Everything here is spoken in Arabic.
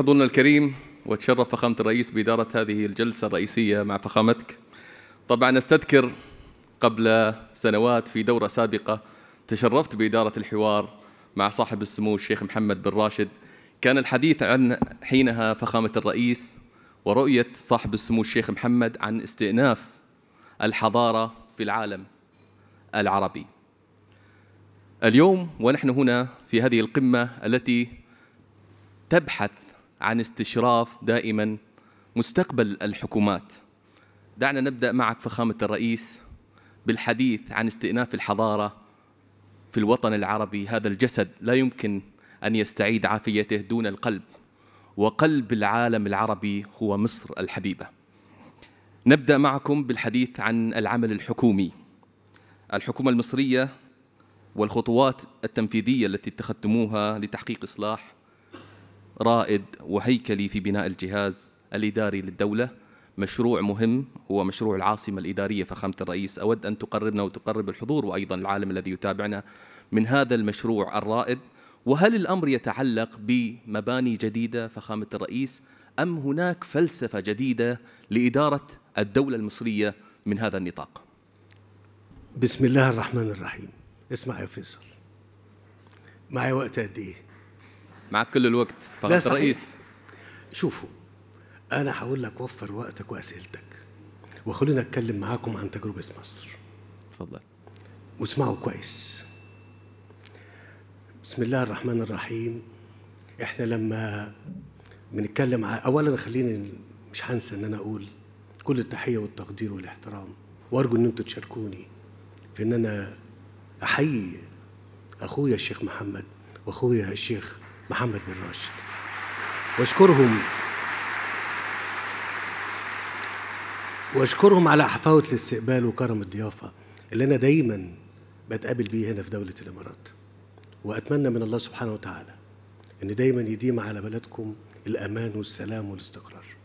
حضورنا الكريم وتشرف فخامة الرئيس بإدارة هذه الجلسة الرئيسية مع فخامتك طبعا أستذكر قبل سنوات في دورة سابقة تشرفت بإدارة الحوار مع صاحب السمو الشيخ محمد بن راشد كان الحديث عن حينها فخامة الرئيس ورؤية صاحب السمو الشيخ محمد عن استئناف الحضارة في العالم العربي اليوم ونحن هنا في هذه القمة التي تبحث عن استشراف دائما مستقبل الحكومات دعنا نبدا معك فخامه الرئيس بالحديث عن استئناف الحضاره في الوطن العربي هذا الجسد لا يمكن ان يستعيد عافيته دون القلب وقلب العالم العربي هو مصر الحبيبه نبدا معكم بالحديث عن العمل الحكومي الحكومه المصريه والخطوات التنفيذيه التي اتخذتموها لتحقيق اصلاح رائد وهيكلي في بناء الجهاز الإداري للدولة مشروع مهم هو مشروع العاصمة الإدارية فخامة الرئيس أود أن تقربنا وتقرب الحضور وأيضا العالم الذي يتابعنا من هذا المشروع الرائد وهل الأمر يتعلق بمباني جديدة فخامة الرئيس أم هناك فلسفة جديدة لإدارة الدولة المصرية من هذا النطاق بسم الله الرحمن الرحيم اسمع يا فيصل معي وقت قد ايه معك كل الوقت فخامه الرئيس شوفوا انا هقول لك وفر وقتك واسئلتك وخلينا اتكلم معاكم عن تجربه مصر اتفضل واسمعوا كويس بسم الله الرحمن الرحيم احنا لما بنتكلم اولا خليني مش هنسى ان انا اقول كل التحيه والتقدير والاحترام وارجو ان انتم تشاركوني في ان انا احيي اخويا الشيخ محمد واخويا الشيخ محمد بن راشد واشكرهم واشكرهم على حفاوة الاستقبال وكرم الضيافة اللي أنا دايما بتقابل بيه هنا في دولة الإمارات وأتمنى من الله سبحانه وتعالى إن دايما يديم على بلدكم الأمان والسلام والاستقرار